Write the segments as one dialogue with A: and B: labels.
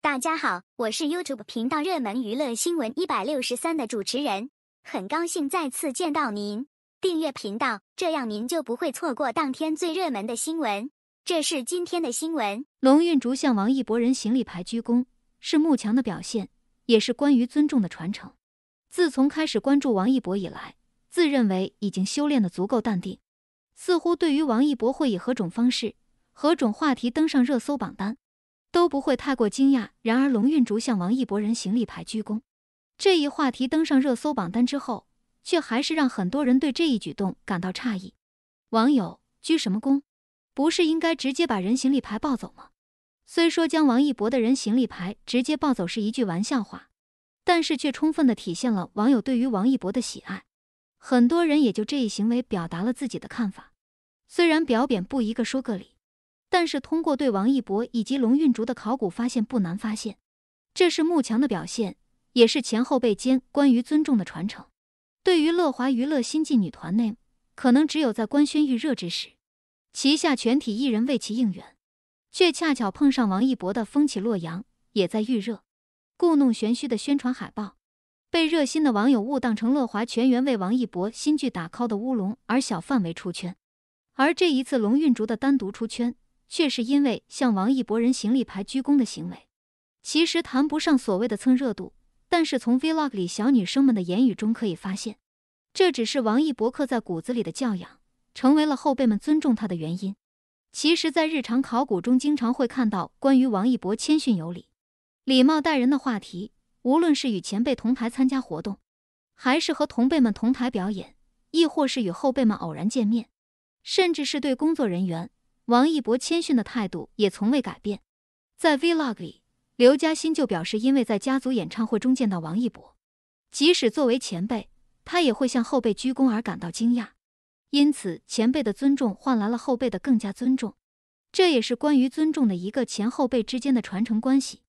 A: 大家好，我是 YouTube 频道热门娱乐新闻一百六十三的主持人，很高兴再次见到您。订阅频道，这样您就不会错过当天最热门的新闻。这是今天的新闻。龙运竹向王一博人行李牌鞠躬，是慕强的表现，也是关于尊重的传承。自从开始关注王一博以来，自认为已经修炼的足够淡定，似乎对于王一博会以何种方式、何种话题登上热搜榜单。都不会太过惊讶。然而，龙运竹向王一博人行立牌鞠躬，这一话题登上热搜榜单之后，却还是让很多人对这一举动感到诧异。网友：鞠什么躬？不是应该直接把人行立牌抱走吗？虽说将王一博的人行立牌直接抱走是一句玩笑话，但是却充分的体现了网友对于王一博的喜爱。很多人也就这一行为表达了自己的看法，虽然褒贬不一个说个理。但是通过对王一博以及龙韵竹的考古发现，不难发现，这是慕强的表现，也是前后辈间关于尊重的传承。对于乐华娱乐新晋女团内，可能只有在官宣预热之时，旗下全体艺人为其应援，却恰巧碰上王一博的《风起洛阳》也在预热，故弄玄虚的宣传海报，被热心的网友误当成乐华全员为王一博新剧打 call 的乌龙而小范围出圈。而这一次龙韵竹的单独出圈。却是因为向王一博人行李牌鞠躬的行为，其实谈不上所谓的蹭热度。但是从 vlog 里小女生们的言语中可以发现，这只是王一博刻在骨子里的教养，成为了后辈们尊重他的原因。其实，在日常考古中，经常会看到关于王一博谦逊有礼、礼貌待人的话题。无论是与前辈同台参加活动，还是和同辈们同台表演，亦或是与后辈们偶然见面，甚至是对工作人员。王一博谦逊的态度也从未改变，在 Vlog 里，刘嘉欣就表示，因为在家族演唱会中见到王一博，即使作为前辈，他也会向后辈鞠躬而感到惊讶，因此前辈的尊重换来了后辈的更加尊重，这也是关于尊重的一个前后辈之间的传承关系，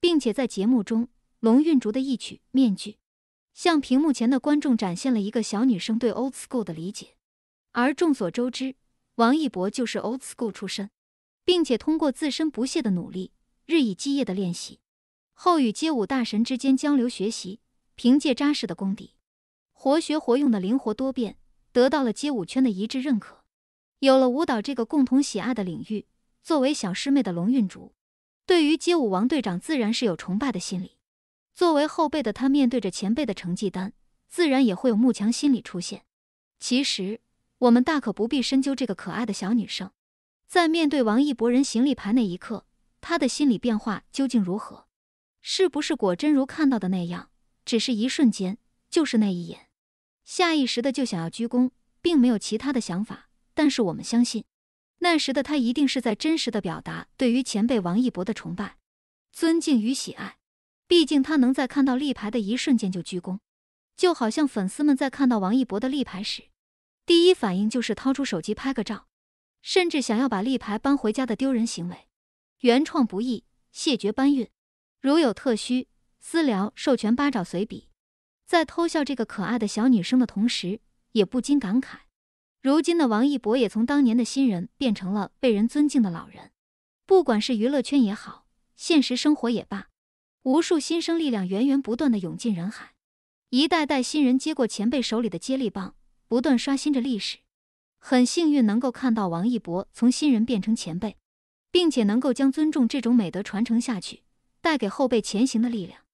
A: 并且在节目中，龙韵竹的一曲《面具》，向屏幕前的观众展现了一个小女生对 Old School 的理解，而众所周知。王一博就是 old school 出身，并且通过自身不懈的努力、日以继夜的练习，后与街舞大神之间交流学习，凭借扎实的功底、活学活用的灵活多变，得到了街舞圈的一致认可。有了舞蹈这个共同喜爱的领域，作为小师妹的龙韵竹，对于街舞王队长自然是有崇拜的心理。作为后辈的他，面对着前辈的成绩单，自然也会有慕强心理出现。其实。我们大可不必深究这个可爱的小女生，在面对王一博人行李牌那一刻，她的心理变化究竟如何？是不是果真如看到的那样，只是一瞬间，就是那一眼，下意识的就想要鞠躬，并没有其他的想法？但是我们相信，那时的她一定是在真实的表达对于前辈王一博的崇拜、尊敬与喜爱。毕竟她能在看到立牌的一瞬间就鞠躬，就好像粉丝们在看到王一博的立牌时。第一反应就是掏出手机拍个照，甚至想要把立牌搬回家的丢人行为。原创不易，谢绝搬运。如有特需，私聊授权八爪随笔。在偷笑这个可爱的小女生的同时，也不禁感慨，如今的王一博也从当年的新人变成了被人尊敬的老人。不管是娱乐圈也好，现实生活也罢，无数新生力量源源不断的涌进人海，一代代新人接过前辈手里的接力棒。不断刷新着历史，很幸运能够看到王一博从新人变成前辈，并且能够将尊重这种美德传承下去，带给后辈前行的力量。